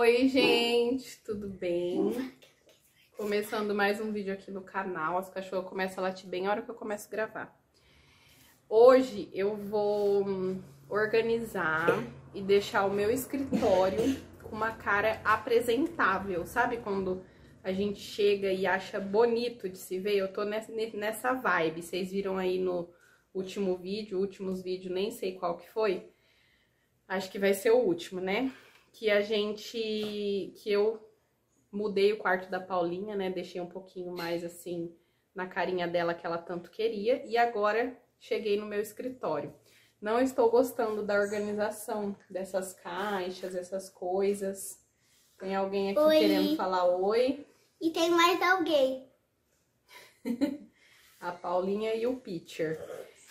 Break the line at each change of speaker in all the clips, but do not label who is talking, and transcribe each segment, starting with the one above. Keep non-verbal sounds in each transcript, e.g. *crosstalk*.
Oi, gente, tudo bem? Começando mais um vídeo aqui no canal. As cachorras começam a latir bem a hora que eu começo a gravar. Hoje eu vou hum, organizar e deixar o meu escritório com uma cara apresentável. Sabe quando a gente chega e acha bonito de se ver? Eu tô nessa vibe. Vocês viram aí no último vídeo, últimos vídeos, nem sei qual que foi. Acho que vai ser o último, né? que a gente. que eu mudei o quarto da Paulinha, né? Deixei um pouquinho mais assim na carinha dela que ela tanto queria. E agora cheguei no meu escritório. Não estou gostando da organização dessas caixas, essas coisas. Tem alguém aqui oi. querendo falar oi. E tem mais alguém. *laughs* a Paulinha e o Pitcher.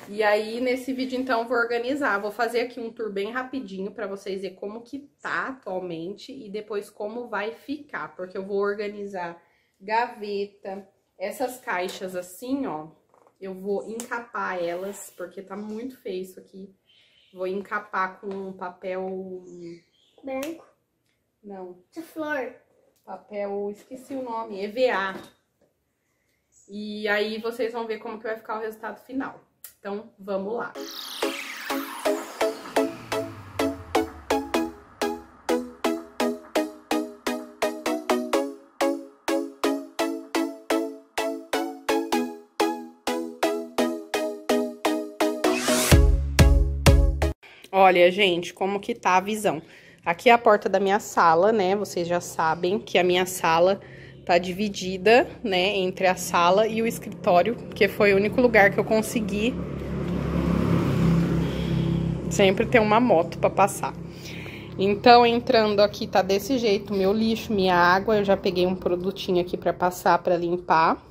E aí, nesse vídeo, então, vou organizar. Vou fazer aqui um tour bem rapidinho pra vocês verem como que tá atualmente e depois como vai ficar. Porque eu vou organizar gaveta, essas caixas assim, ó. Eu vou encapar elas, porque tá muito feio isso aqui. Vou encapar com papel... Branco? Não. De flor. Papel, esqueci o nome, EVA. E aí vocês vão ver como que vai ficar o resultado final. Então, vamos lá. Olha, gente, como que tá a visão. Aqui é a porta da minha sala, né? Vocês já sabem que a minha sala tá dividida, né, entre a sala e o escritório, que foi o único lugar que eu consegui sempre ter uma moto para passar. Então, entrando aqui, tá desse jeito, meu lixo, minha água, eu já peguei um produtinho aqui para passar, para limpar.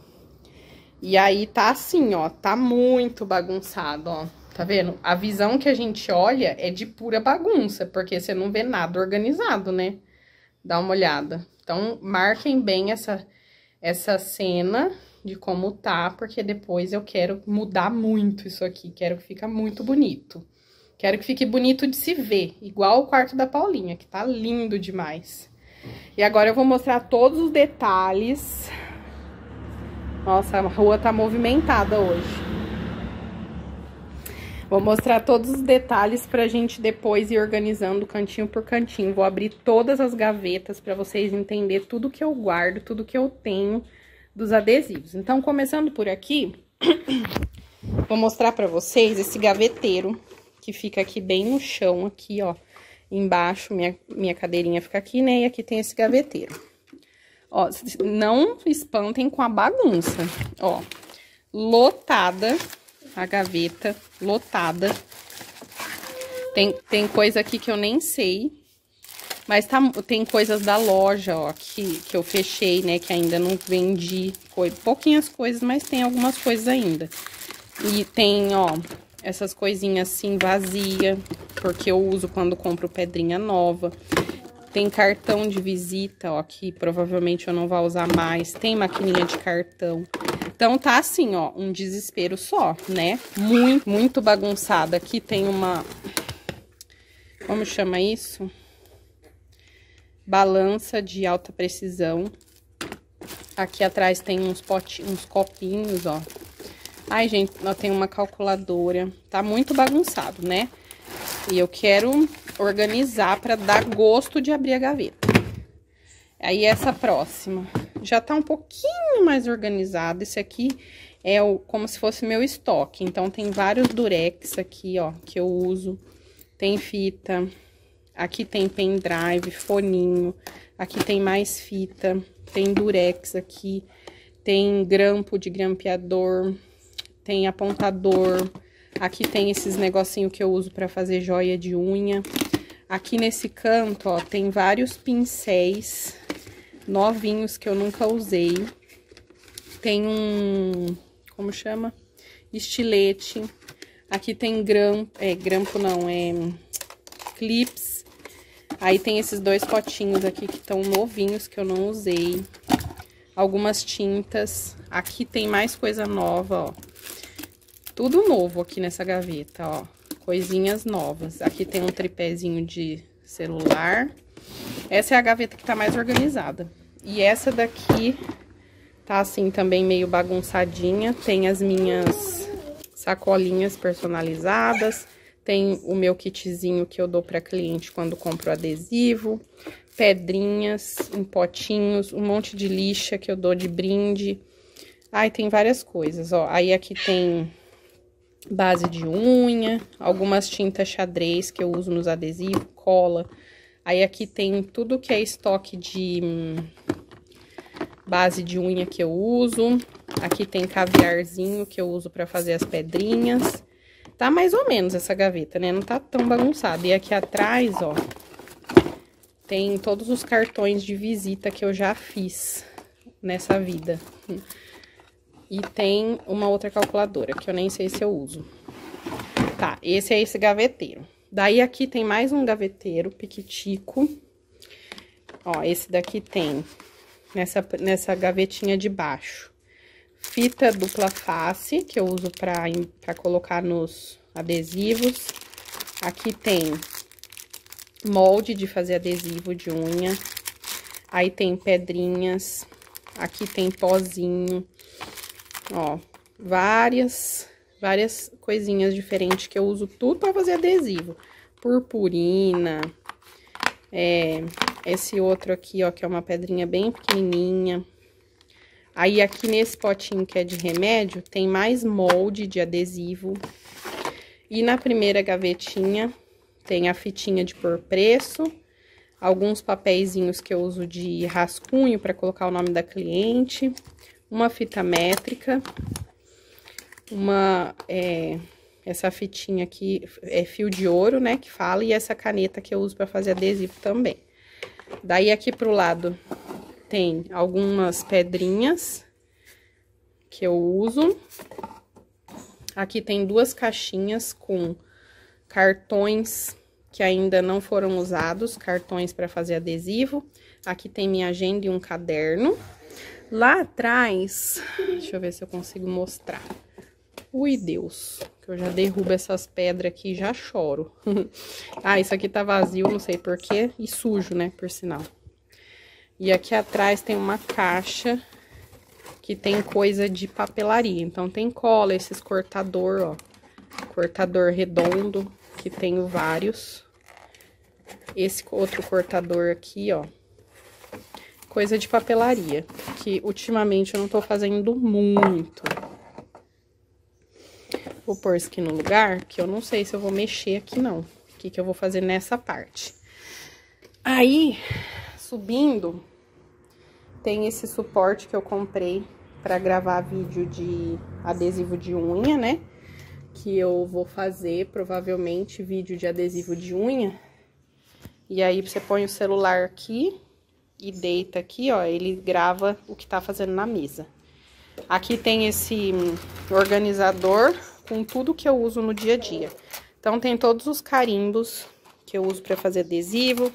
E aí tá assim, ó, tá muito bagunçado, ó. Tá vendo? A visão que a gente olha é de pura bagunça, porque você não vê nada organizado, né? Dá uma olhada. Então, marquem bem essa, essa cena de como tá, porque depois eu quero mudar muito isso aqui. Quero que fica muito bonito. Quero que fique bonito de se ver, igual o quarto da Paulinha, que tá lindo demais. E agora eu vou mostrar todos os detalhes. Nossa, a rua tá movimentada hoje. Vou mostrar todos os detalhes pra gente depois ir organizando cantinho por cantinho. Vou abrir todas as gavetas pra vocês entenderem tudo que eu guardo, tudo que eu tenho dos adesivos. Então, começando por aqui, *coughs* vou mostrar pra vocês esse gaveteiro que fica aqui bem no chão, aqui, ó. Embaixo, minha, minha cadeirinha fica aqui, né? E aqui tem esse gaveteiro. Ó, não espantem com a bagunça, ó. Lotada a gaveta lotada. Tem, tem coisa aqui que eu nem sei, mas tá, tem coisas da loja, ó, que, que eu fechei, né, que ainda não vendi. Foi pouquinhas coisas, mas tem algumas coisas ainda. E tem, ó, essas coisinhas assim vazia, porque eu uso quando compro pedrinha nova. Tem cartão de visita, ó, que provavelmente eu não vou usar mais. Tem maquininha de cartão. Então tá assim, ó, um desespero só, né? Muito, muito bagunçada. Aqui tem uma... Como chama isso? Balança de alta precisão. Aqui atrás tem uns, potinhos, uns copinhos, ó. Ai, gente, ó, tem uma calculadora. Tá muito bagunçado, né? E eu quero organizar para dar gosto de abrir a gaveta. Aí essa próxima já tá um pouquinho mais organizado. Esse aqui é o, como se fosse meu estoque. Então, tem vários durex aqui, ó, que eu uso. Tem fita, aqui tem pendrive, foninho, aqui tem mais fita, tem durex aqui, tem grampo de grampeador, tem apontador, aqui tem esses negocinho que eu uso para fazer joia de unha. Aqui nesse canto, ó, tem vários pincéis novinhos que eu nunca usei. Tem um, como chama? Estilete. Aqui tem grampo, é, grampo não, é clips. Aí tem esses dois potinhos aqui que estão novinhos que eu não usei. Algumas tintas. Aqui tem mais coisa nova, ó. Tudo novo aqui nessa gaveta, ó. Coisinhas novas. Aqui tem um tripézinho de celular. Essa é a gaveta que tá mais organizada. E essa daqui tá assim também meio bagunçadinha. Tem as minhas sacolinhas personalizadas. Tem o meu kitzinho que eu dou pra cliente quando compro adesivo. Pedrinhas em potinhos, um monte de lixa que eu dou de brinde. Aí tem várias coisas, ó. Aí aqui tem base de unha, algumas tintas xadrez que eu uso nos adesivos, cola. Aí aqui tem tudo que é estoque de hum, base de unha que eu uso. Aqui tem caviarzinho que eu uso para fazer as pedrinhas. Tá mais ou menos essa gaveta, né? Não tá tão bagunçada. E aqui atrás, ó, tem todos os cartões de visita que eu já fiz nessa vida. E tem uma outra calculadora, que eu nem sei se eu uso. Tá, esse é esse gaveteiro. Daí aqui tem mais um gaveteiro piquitico. Ó, esse daqui tem nessa, nessa gavetinha de baixo. Fita dupla face, que eu uso pra, pra colocar nos adesivos. Aqui tem molde de fazer adesivo de unha. Aí tem pedrinhas. Aqui tem pozinho. Ó, várias várias coisinhas diferentes que eu uso tudo para fazer adesivo. Purpurina, é, esse outro aqui, ó, que é uma pedrinha bem pequenininha. Aí aqui nesse potinho que é de remédio, tem mais molde de adesivo. E na primeira gavetinha tem a fitinha de por preço, alguns papeizinhos que eu uso de rascunho para colocar o nome da cliente, uma fita métrica uma... É, essa fitinha aqui é fio de ouro, né, que fala, e essa caneta que eu uso para fazer adesivo também. Daí aqui pro lado tem algumas pedrinhas que eu uso. Aqui tem duas caixinhas com cartões que ainda não foram usados, cartões para fazer adesivo. Aqui tem minha agenda e um caderno. Lá atrás, deixa eu ver se eu consigo mostrar. Tipo, Ui, Deus. Que eu já derrubo essas pedras aqui e já choro. *laughs* ah, isso aqui tá vazio, não sei porquê. E sujo, né, por sinal. E aqui atrás tem uma caixa que tem coisa de papelaria. Então, tem cola, esses cortador, ó. Cortador redondo, que tenho vários. Esse outro cortador aqui, ó. Coisa de papelaria, que ultimamente eu não tô fazendo muito. Vou pôr isso aqui no lugar, que eu não sei se eu vou mexer aqui, não. O que, que eu vou fazer nessa parte. Aí, subindo, tem esse suporte que eu comprei para gravar vídeo de adesivo de unha, né? Que eu vou fazer, provavelmente, vídeo de adesivo de unha. E aí, você põe o celular aqui e deita aqui, ó, ele grava o que tá fazendo na mesa. Aqui tem esse organizador com tudo que eu uso no dia a dia. Então, tem todos os carimbos que eu uso para fazer adesivo.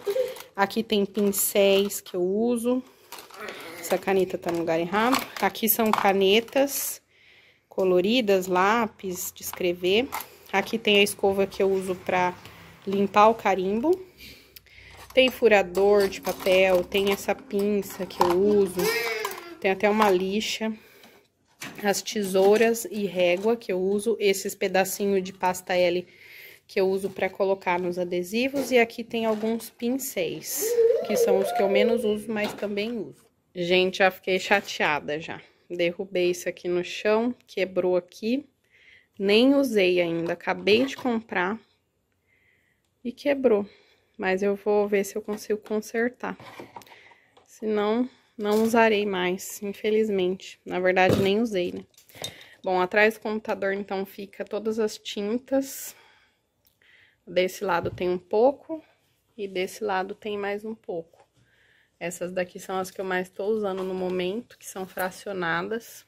Aqui tem pincéis que eu uso. Essa caneta tá no lugar errado. Aqui são canetas coloridas, lápis de escrever. Aqui tem a escova que eu uso para limpar o carimbo. Tem furador de papel, tem essa pinça que eu uso. Tem até uma lixa as tesouras e régua que eu uso, esses pedacinhos de pasta L que eu uso para colocar nos adesivos e aqui tem alguns pincéis, que são os que eu menos uso, mas também uso. Gente, já fiquei chateada já. Derrubei isso aqui no chão, quebrou aqui, nem usei ainda, acabei de comprar e quebrou. Mas eu vou ver se eu consigo consertar. Se não, não usarei mais, infelizmente. Na verdade, nem usei, né? Bom, atrás do computador, então, fica todas as tintas. Desse lado tem um pouco e desse lado tem mais um pouco. Essas daqui são as que eu mais estou usando no momento, que são fracionadas.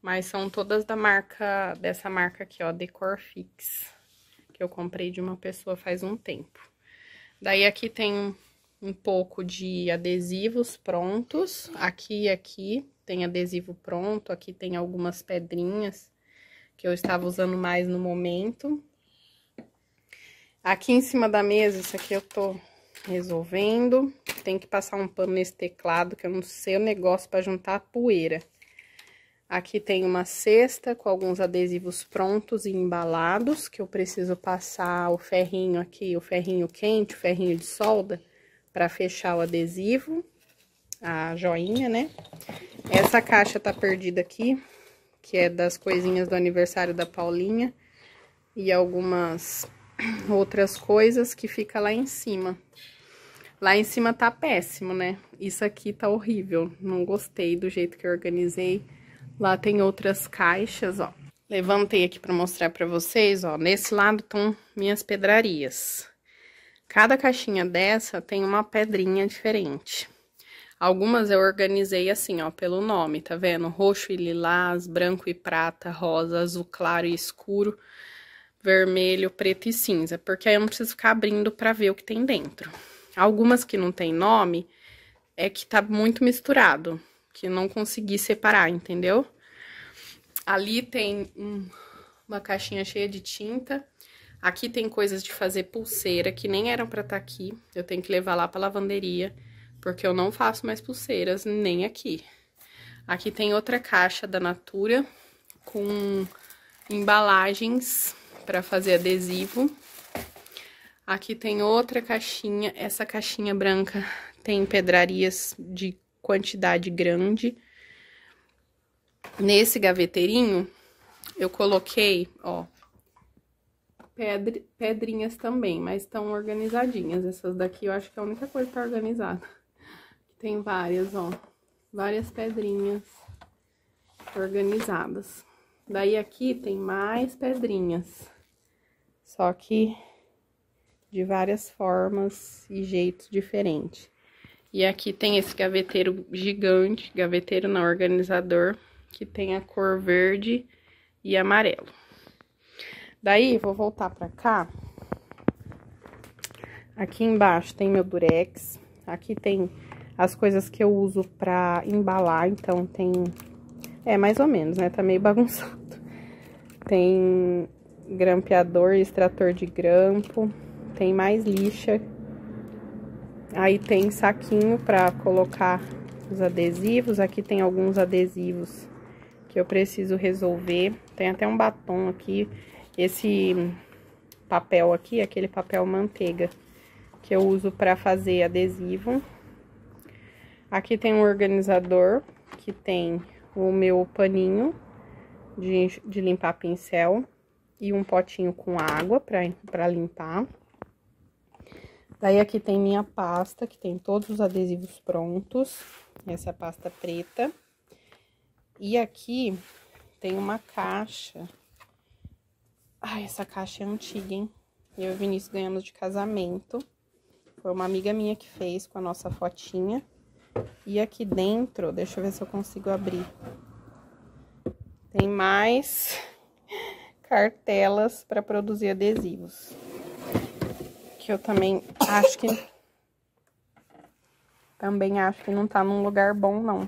Mas são todas da marca, dessa marca aqui, ó, Decor Fix. Que eu comprei de uma pessoa faz um tempo. Daí aqui tem um pouco de adesivos prontos, aqui e aqui tem adesivo pronto, aqui tem algumas pedrinhas que eu estava usando mais no momento. Aqui em cima da mesa, isso aqui eu tô resolvendo, tem que passar um pano nesse teclado que eu não sei o negócio para juntar poeira. Aqui tem uma cesta com alguns adesivos prontos e embalados, que eu preciso passar o ferrinho aqui, o ferrinho quente, o ferrinho de solda, para fechar o adesivo, a joinha, né? Essa caixa tá perdida aqui, que é das coisinhas do aniversário da Paulinha e algumas *clears throat* outras coisas que fica lá em cima. Lá em cima tá péssimo, né? Isso aqui tá horrível, não gostei do jeito que eu organizei. Lá tem outras caixas, ó. Levantei aqui pra mostrar pra vocês, ó. Nesse lado estão minhas pedrarias. Cada caixinha dessa tem uma pedrinha diferente. Algumas eu organizei assim, ó, pelo nome, tá vendo? Roxo e lilás, branco e prata, rosa, azul claro e escuro, vermelho, preto e cinza, porque aí eu não preciso ficar abrindo pra ver o que tem dentro. Algumas que não tem nome é que tá muito misturado, que não consegui separar, entendeu? Ali tem um, uma caixinha cheia de tinta, Aqui tem coisas de fazer pulseira que nem eram pra estar tá aqui. Eu tenho que levar lá pra lavanderia, porque eu não faço mais pulseiras nem aqui. Aqui tem outra caixa da Natura com embalagens para fazer adesivo. Aqui tem outra caixinha. Essa caixinha branca tem pedrarias de quantidade grande. Nesse gaveteirinho, eu coloquei, ó, pedre, pedrinhas também, mas estão organizadinhas. Essas daqui eu acho que é a única coisa que tá organizada. *laughs* Tem várias, ó. Várias pedrinhas organizadas. Daí aqui tem mais pedrinhas. Só que de várias formas e jeitos diferentes. E aqui tem esse gaveteiro gigante, gaveteiro não organizador, que tem a cor verde e amarelo. Daí, vou voltar pra cá. Aqui embaixo tem meu durex. Aqui tem as coisas que eu uso pra embalar. Então, tem... É, mais ou menos, né? Tá meio *laughs* bagunçado. Tem grampeador, extrator de grampo. Tem mais lixa. Aí tem saquinho pra colocar os adesivos. Aqui tem alguns adesivos que eu preciso resolver. Tem até um batom aqui esse papel aqui, aquele papel manteiga, que eu uso para fazer adesivo. Aqui tem um organizador, que tem o meu paninho de, de limpar pincel e um potinho com água para limpar. Daí aqui tem minha pasta, que tem todos os adesivos prontos, essa é pasta preta. E aqui tem uma caixa Ai, essa caixa é antiga, hein? Eu e o Vinícius ganhamos de casamento. Foi uma amiga minha que fez com a nossa fotinha. E aqui dentro, deixa eu ver se eu consigo abrir. Tem mais cartelas para produzir adesivos. Que eu também acho que... Também acho que não tá num lugar bom, não.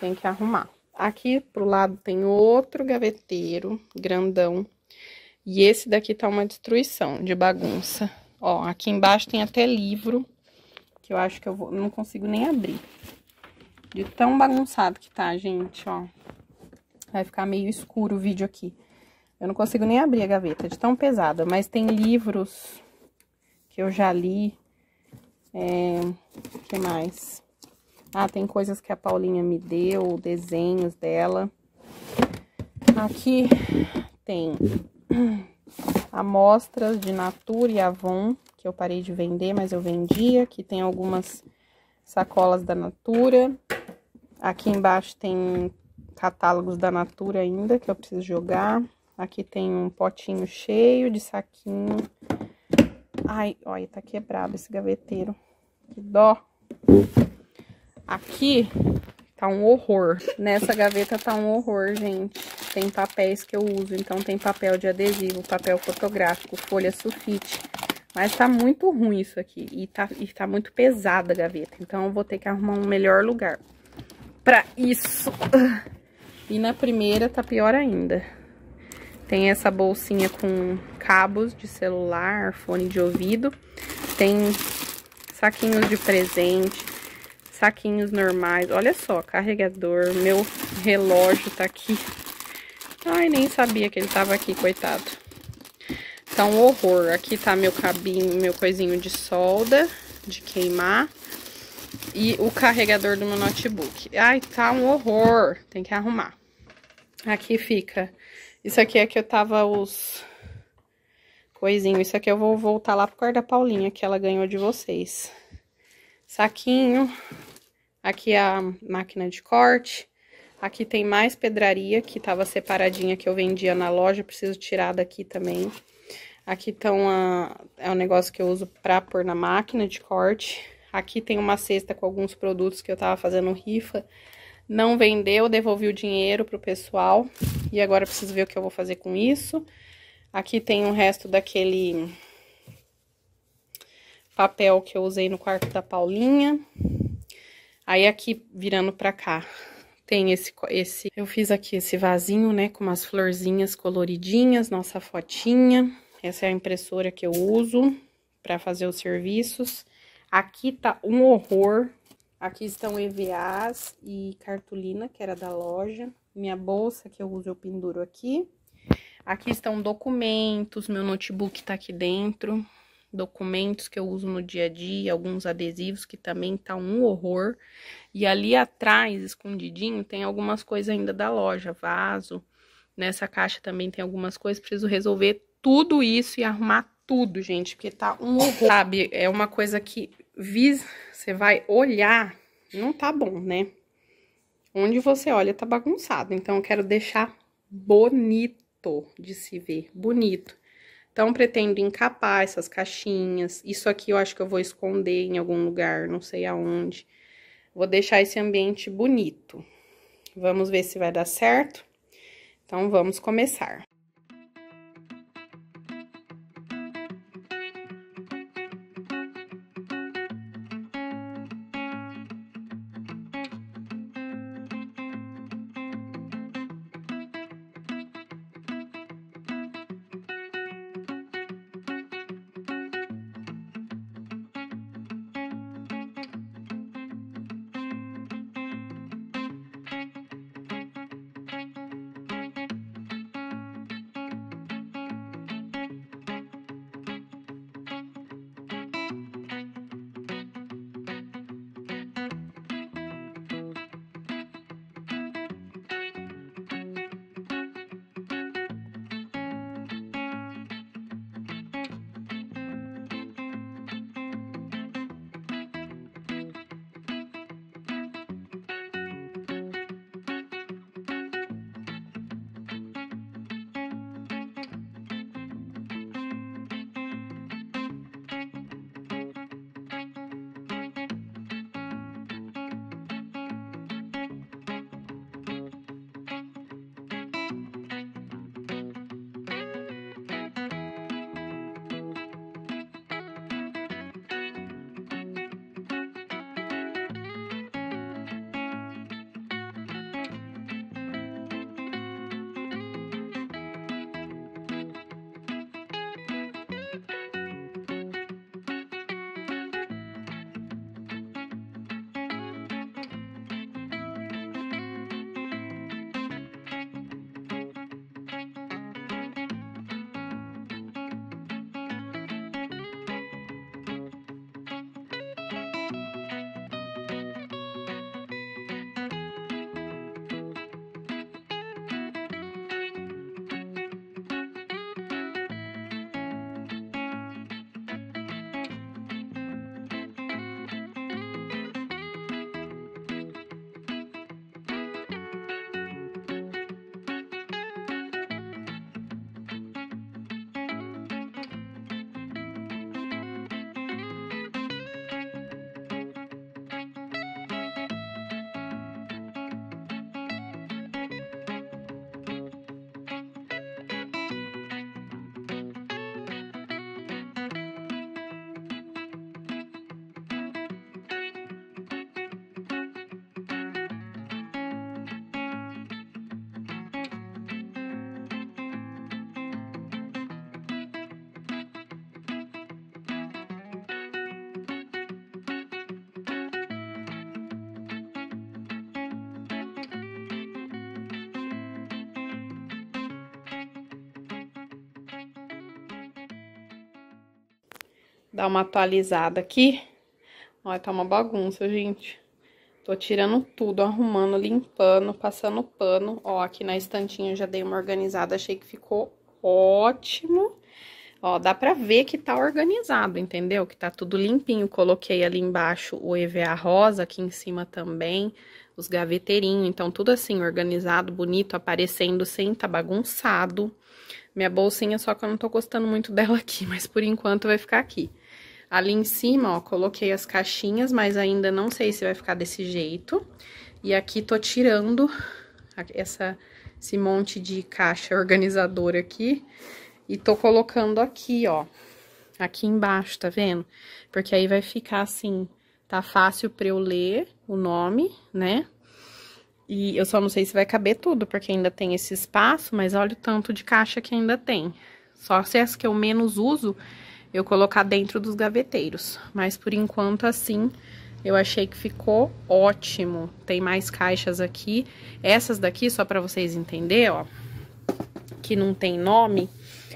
Tem que arrumar. Aqui pro lado tem outro gaveteiro grandão e esse daqui tá uma destruição de bagunça. Ó, aqui embaixo tem até livro, que eu acho que eu vou, não consigo nem abrir. De tão bagunçado que tá, gente, ó. Vai ficar meio escuro o vídeo aqui. Eu não consigo nem abrir a gaveta, de tão pesada. Mas tem livros que eu já li. É, que mais? Ah, tem coisas que a Paulinha me deu, desenhos dela. Aqui tem *clears throat* amostras de Natura e Avon, que eu parei de vender, mas eu vendia. Aqui tem algumas sacolas da Natura. Aqui embaixo tem catálogos da Natura ainda, que eu preciso jogar. Aqui tem um potinho cheio de saquinho. Ai, olha, tá quebrado esse gaveteiro. Que dó. Aqui Tá um horror. Nessa gaveta tá um horror, gente. Tem papéis que eu uso, então tem papel de adesivo, papel fotográfico, folha sulfite. Mas tá muito ruim isso aqui. E tá, e tá muito pesada a gaveta. Então eu vou ter que arrumar um melhor lugar pra isso. E na primeira tá pior ainda. Tem essa bolsinha com cabos de celular, fone de ouvido. Tem saquinhos de presente saquinhos normais. Olha só, carregador, meu relógio tá aqui. Ai, nem sabia que ele tava aqui, coitado. Tá um horror. Aqui tá meu cabinho, meu coisinho de solda, de queimar. E o carregador do meu notebook. Ai, tá um horror. Tem que arrumar. Aqui fica. Isso aqui é que eu tava os coisinho. Isso aqui eu vou voltar lá pro quarto da Paulinha, que ela ganhou de vocês. Saquinho, Aqui é a máquina de corte. Aqui tem mais pedraria, que estava separadinha, que eu vendia na loja. Preciso tirar daqui também. Aqui estão a... Ah, é um negócio que eu uso para pôr na máquina de corte. Aqui tem uma cesta com alguns produtos que eu estava fazendo rifa. Não vendeu, devolvi o dinheiro pro pessoal. E agora preciso ver o que eu vou fazer com isso. Aqui tem o um resto daquele papel que eu usei no quarto da Paulinha. Aí aqui, virando pra cá, tem esse, esse... Eu fiz aqui esse vasinho, né, com umas florzinhas coloridinhas, nossa fotinha. Essa é a impressora que eu uso pra fazer os serviços. Aqui tá um horror. Aqui estão EVAs e cartolina, que era da loja. Minha bolsa que eu uso, eu penduro aqui. Aqui estão documentos, meu notebook tá aqui dentro documentos que eu uso no dia a dia, alguns adesivos que também tá um horror. E ali atrás, escondidinho, tem algumas coisas ainda da loja, vaso. Nessa caixa também tem algumas coisas, preciso resolver tudo isso e arrumar tudo, gente, porque tá um horror. Sabe, é uma coisa que vis... você vai olhar, não tá bom, né? Onde você olha tá bagunçado, então eu quero deixar bonito de se ver, bonito. Então, pretendo encapar essas caixinhas. Isso aqui eu acho que eu vou esconder em algum lugar, não sei aonde. Vou deixar esse ambiente bonito. Vamos ver se vai dar certo. Então, vamos começar. dar uma atualizada aqui. Olha, tá uma bagunça, gente. Tô tirando tudo, arrumando, limpando, passando pano. Ó, aqui na estantinha já dei uma organizada, achei que ficou ótimo. Ó, dá pra ver que tá organizado, entendeu? Que tá tudo limpinho. Coloquei ali embaixo o EVA rosa, aqui em cima também, os gaveteirinhos. Então, tudo assim, organizado, bonito, aparecendo sem tá bagunçado. Minha bolsinha, só que eu não tô gostando muito dela aqui, *laughs* mas por enquanto vai ficar aqui. Ali em cima, ó, coloquei as caixinhas, mas ainda não sei se vai ficar desse jeito. E aqui tô tirando essa, esse monte de caixa organizadora aqui e tô colocando aqui, ó, aqui embaixo, tá vendo? Porque aí vai ficar assim, tá fácil pra eu ler o nome, né? E eu só não sei se vai caber tudo, porque ainda tem esse espaço, mas olha o tanto de caixa que ainda tem. Só se as que eu menos uso, eu colocar dentro dos gaveteiros. Mas por enquanto, assim, eu achei que ficou ótimo. Tem mais caixas aqui. Essas daqui, só para vocês entenderem, ó, que não tem nome,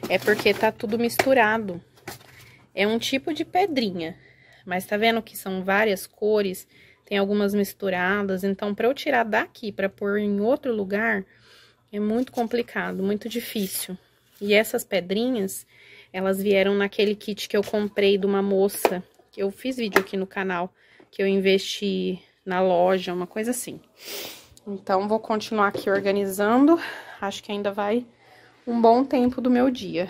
é porque tá tudo misturado. É um tipo de pedrinha, mas tá vendo que são várias cores, tem algumas misturadas, então para eu tirar daqui para pôr em outro lugar é muito complicado, muito difícil. E essas pedrinhas, elas vieram naquele kit que eu comprei de uma moça, que eu fiz vídeo aqui no canal, que eu investi na loja, uma coisa assim. Então, vou continuar aqui organizando. Acho que ainda vai um bom tempo do meu dia.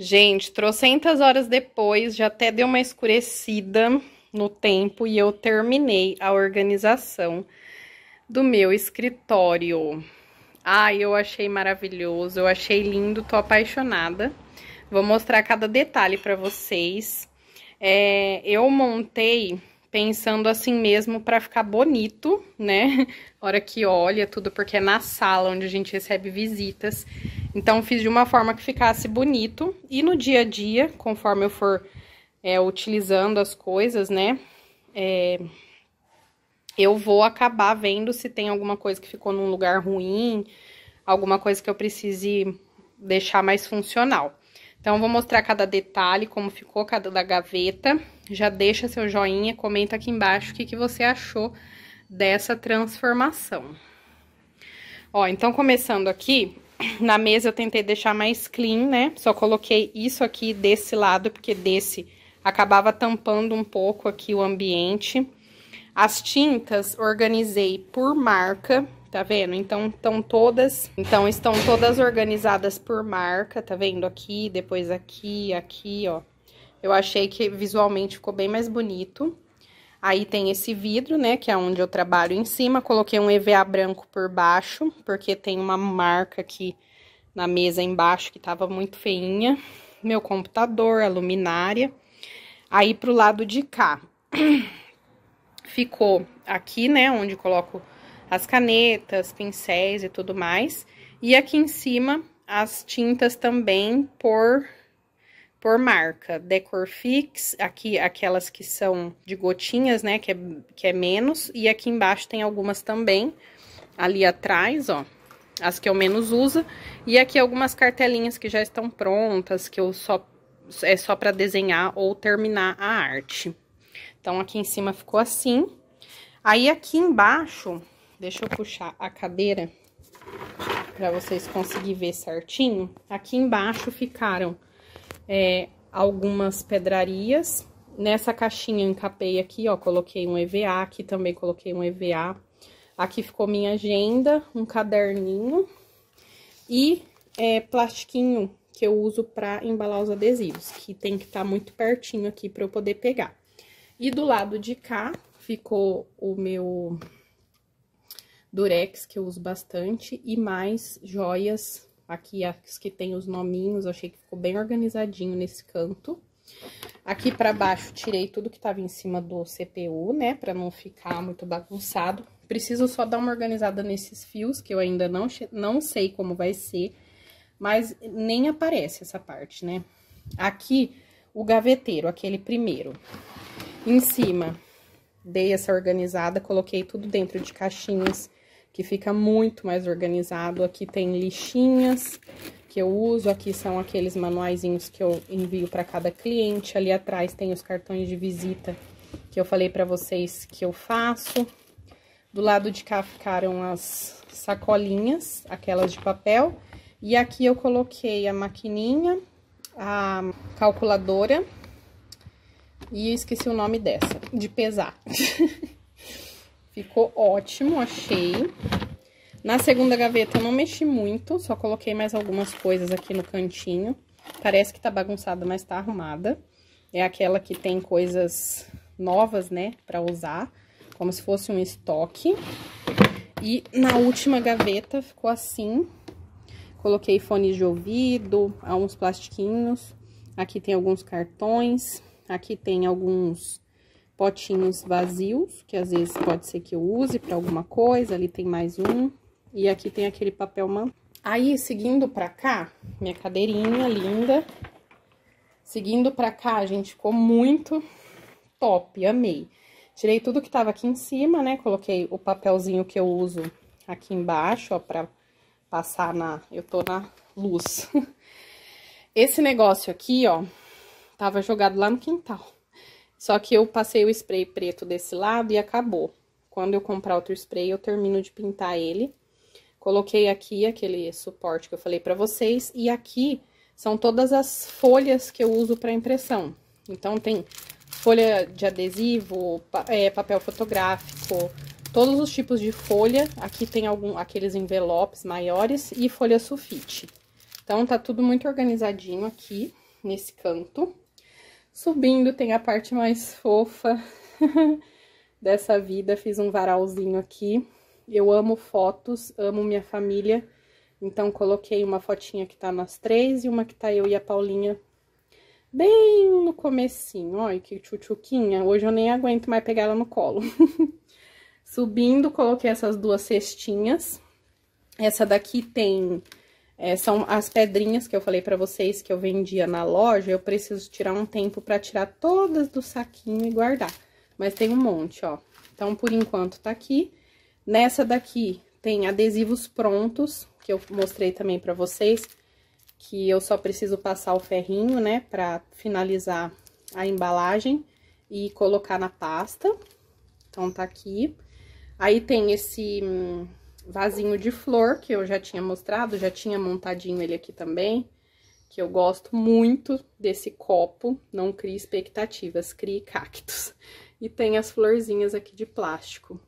Gente, trocentas horas depois, já até deu uma escurecida no tempo e eu terminei a organização do meu escritório. Ai, eu achei maravilhoso, eu achei lindo, tô apaixonada. Vou mostrar cada detalhe para vocês. É, eu montei pensando assim mesmo para ficar bonito, né? *laughs* Hora que olha tudo, porque é na sala onde a gente recebe visitas. Então, fiz de uma forma que ficasse bonito. E no dia a dia, conforme eu for é, utilizando as coisas, né? É, eu vou acabar vendo se tem alguma coisa que ficou num lugar ruim, alguma coisa que eu precise deixar mais funcional. Então, vou mostrar cada detalhe, como ficou cada da gaveta. Já deixa seu joinha, comenta aqui embaixo o que, que você achou dessa transformação. Ó, então, começando aqui, na mesa eu tentei deixar mais clean, né? Só coloquei isso aqui desse lado, porque desse acabava tampando um pouco aqui o ambiente. As tintas organizei por marca, tá vendo? Então estão todas, então estão todas organizadas por marca, tá vendo? Aqui, depois aqui, aqui, ó. Eu achei que visualmente ficou bem mais bonito. Aí tem esse vidro, né, que é onde eu trabalho em cima. Coloquei um EVA branco por baixo, porque tem uma marca aqui na mesa embaixo que tava muito feinha. Meu computador, a luminária. Aí pro lado de cá *clears throat* ficou aqui, né, onde coloco as canetas, pincéis e tudo mais. E aqui em cima as tintas também por por marca. Decor Fix, aqui aquelas que são de gotinhas, né, que é, que é menos. E aqui embaixo tem algumas também, ali atrás, ó, as que eu menos uso. E aqui algumas cartelinhas que já estão prontas, que eu só... É só para desenhar ou terminar a arte. Então, aqui em cima ficou assim. Aí, aqui embaixo, deixa eu puxar a cadeira para vocês conseguirem ver certinho. Aqui embaixo ficaram é, algumas pedrarias. Nessa caixinha eu encapei aqui, ó, coloquei um EVA, aqui também coloquei um EVA. Aqui ficou minha agenda, um caderninho e é, plastiquinho que eu uso para embalar os adesivos, que tem que estar tá muito pertinho aqui para eu poder pegar. E do lado de cá ficou o meu durex, que eu uso bastante, e mais joias Aqui as que tem os nominhos, achei que ficou bem organizadinho nesse canto. Aqui pra baixo tirei tudo que tava em cima do CPU, né, pra não ficar muito bagunçado. Preciso só dar uma organizada nesses fios, que eu ainda não, não sei como vai ser, mas nem aparece essa parte, né. Aqui, o gaveteiro, aquele primeiro. Em cima, dei essa organizada, coloquei tudo dentro de caixinhas, que fica muito mais organizado. Aqui tem lixinhas que eu uso, aqui são aqueles manuaizinhos que eu envio para cada cliente. Ali atrás tem os cartões de visita que eu falei para vocês que eu faço. Do lado de cá ficaram as sacolinhas, aquelas de papel. E aqui eu coloquei a maquininha, a calculadora e esqueci o nome dessa, de pesar. *laughs* Ficou ótimo, achei. Na segunda gaveta eu não mexi muito, só coloquei mais algumas coisas aqui no cantinho. Parece que tá bagunçada, mas tá arrumada. É aquela que tem coisas novas, né, pra usar, como se fosse um estoque. E na última gaveta ficou assim. Coloquei fones de ouvido, alguns plastiquinhos. Aqui tem alguns cartões, aqui tem alguns potinhos vazios, que às vezes pode ser que eu use para alguma coisa, ali tem mais um, e aqui tem aquele papel man. Aí, seguindo pra cá, minha cadeirinha linda, seguindo pra cá, gente, ficou muito top, amei. Tirei tudo que tava aqui em cima, né, coloquei o papelzinho que eu uso aqui embaixo, ó, pra passar na... eu tô na luz. *laughs* Esse negócio aqui, ó, tava jogado lá no quintal. Só que eu passei o spray preto desse lado e acabou. Quando eu comprar outro spray, eu termino de pintar ele. Coloquei aqui aquele suporte que eu falei pra vocês. E aqui são todas as folhas que eu uso para impressão. Então, tem folha de adesivo, é, papel fotográfico, todos os tipos de folha. Aqui tem algum, aqueles envelopes maiores e folha sulfite. Então, tá tudo muito organizadinho aqui, nesse canto. Subindo tem a parte mais fofa *laughs* dessa vida, fiz um varalzinho aqui. Eu amo fotos, amo minha família, então coloquei uma fotinha que tá nós três e uma que tá eu e a Paulinha bem no comecinho. Olha que tchutchuquinha, hoje eu nem aguento mais pegar ela no colo. *laughs* Subindo, coloquei essas duas cestinhas. Essa daqui tem é, são as pedrinhas que eu falei pra vocês que eu vendia na loja, eu preciso tirar um tempo pra tirar todas do saquinho e guardar. Mas tem um monte, ó. Então, por enquanto, tá aqui. Nessa daqui tem adesivos prontos, que eu mostrei também pra vocês, que eu só preciso passar o ferrinho, né, pra finalizar a embalagem e colocar na pasta. Então, tá aqui. Aí tem esse hum, vasinho de flor, que eu já tinha mostrado, já tinha montadinho ele aqui também, que eu gosto muito desse copo, não crie expectativas, crie cactos. E tem as florzinhas aqui de plástico.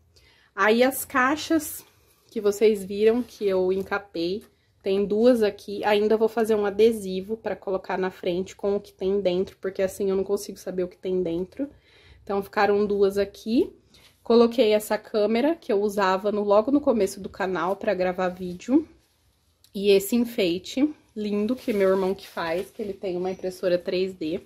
Aí as caixas que vocês viram que eu encapei, tem duas aqui, ainda vou fazer um adesivo para colocar na frente com o que tem dentro, porque assim eu não consigo saber o que tem dentro. Então, ficaram duas aqui. Coloquei essa câmera que eu usava no, logo no começo do canal para gravar vídeo. E esse enfeite lindo que meu irmão que faz, que ele tem uma impressora 3D.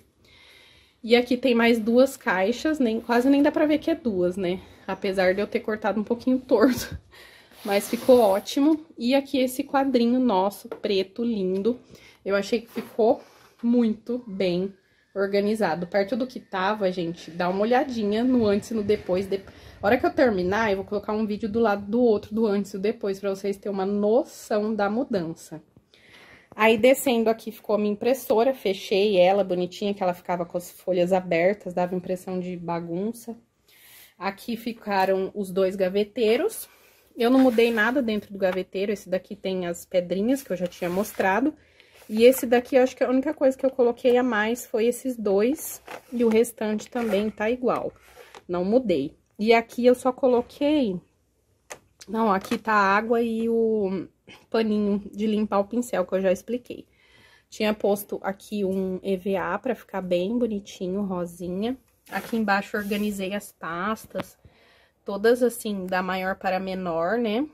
E aqui tem mais duas caixas, nem, quase nem dá pra ver que é duas, né? Apesar de eu ter cortado um pouquinho torto, *laughs* mas ficou ótimo. E aqui esse quadrinho nosso, preto, lindo. Eu achei que ficou muito bem organizado. Perto do que tava, gente, dá uma olhadinha no antes e no depois. De... hora que eu terminar, eu vou colocar um vídeo do lado do outro, do antes e do depois, pra vocês terem uma noção da mudança. Aí, descendo aqui, ficou a minha impressora, fechei ela bonitinha, que ela ficava com as folhas abertas, dava impressão de bagunça. Aqui ficaram os dois gaveteiros. Eu não mudei nada dentro do gaveteiro, esse daqui tem as pedrinhas que eu já tinha mostrado. E esse daqui, acho que a única coisa que eu coloquei a mais foi esses dois. E o restante também tá igual. Não mudei. E aqui eu só coloquei... Não, aqui tá a água e o paninho de limpar o pincel, que eu já expliquei. Tinha posto aqui um EVA pra ficar bem bonitinho, rosinha. Aqui embaixo organizei as pastas, todas assim, da maior para menor, né?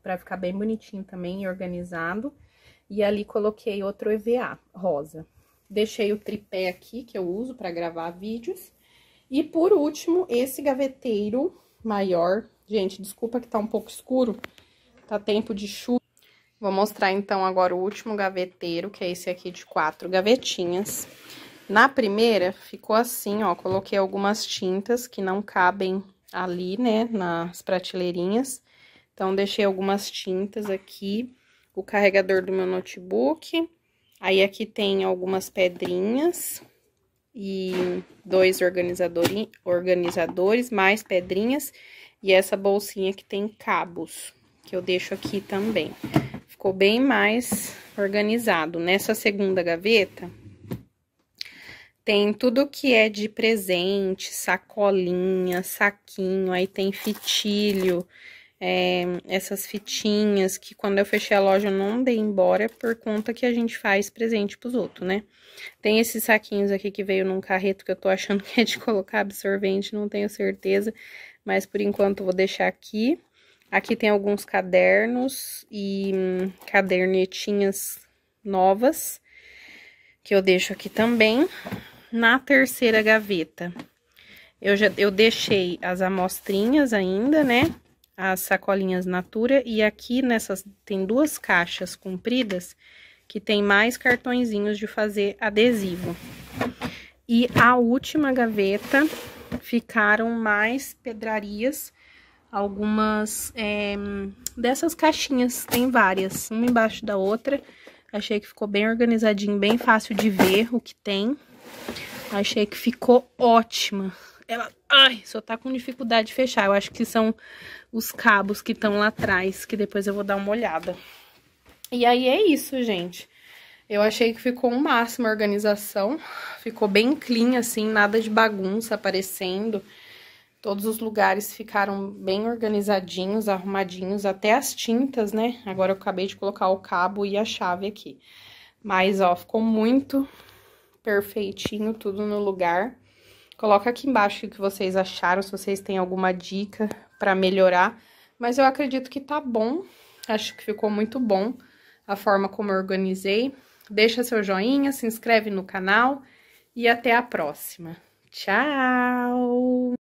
Pra ficar bem bonitinho também e organizado. E ali coloquei outro EVA rosa. Deixei o tripé aqui, que eu uso para gravar vídeos. E por último, esse gaveteiro maior. Gente, desculpa que tá um pouco escuro, tá tempo de chuva. Vou mostrar então agora o último gaveteiro, que é esse aqui de quatro gavetinhas. Na primeira ficou assim, ó, coloquei algumas tintas que não cabem ali, né, nas prateleirinhas. Então, deixei algumas tintas aqui o carregador do meu notebook. Aí aqui tem algumas pedrinhas e dois organizador, organizadores, mais pedrinhas. E essa bolsinha que tem cabos, que eu deixo aqui também. Ficou bem mais organizado. Nessa segunda gaveta, tem tudo que é de presente, sacolinha, saquinho, aí tem fitilho é, essas fitinhas que quando eu fechei a loja eu não dei embora por conta que a gente faz presente pros outros, né? Tem esses saquinhos aqui que veio num carreto que eu tô achando que é de colocar absorvente, não tenho certeza, mas por enquanto eu vou deixar aqui. Aqui tem alguns cadernos e hum, cadernetinhas novas, que eu deixo aqui também. Na terceira gaveta, eu já eu deixei as amostrinhas ainda, né? as sacolinhas Natura. E aqui nessas tem duas caixas compridas que tem mais cartõezinhos de fazer adesivo. E a última gaveta ficaram mais pedrarias, algumas é, dessas caixinhas, tem várias, uma embaixo da outra. Achei que ficou bem organizadinho, bem fácil de ver o que tem. Achei que ficou ótima. Ela Ai, só tá com dificuldade de fechar. Eu acho que são os cabos que estão lá atrás, que depois eu vou dar uma olhada. E aí é isso, gente. Eu achei que ficou um máximo a organização. Ficou bem clean, assim, nada de bagunça aparecendo. Todos os lugares ficaram bem organizadinhos, arrumadinhos, até as tintas, né? Agora eu acabei de colocar o cabo e a chave aqui. Mas, ó, ficou muito perfeitinho tudo no lugar. Coloca aqui embaixo o que vocês acharam, se vocês têm alguma dica para melhorar. Mas eu acredito que tá bom. Acho que ficou muito bom a forma como eu organizei. Deixa seu joinha, se inscreve no canal e até a próxima. Tchau!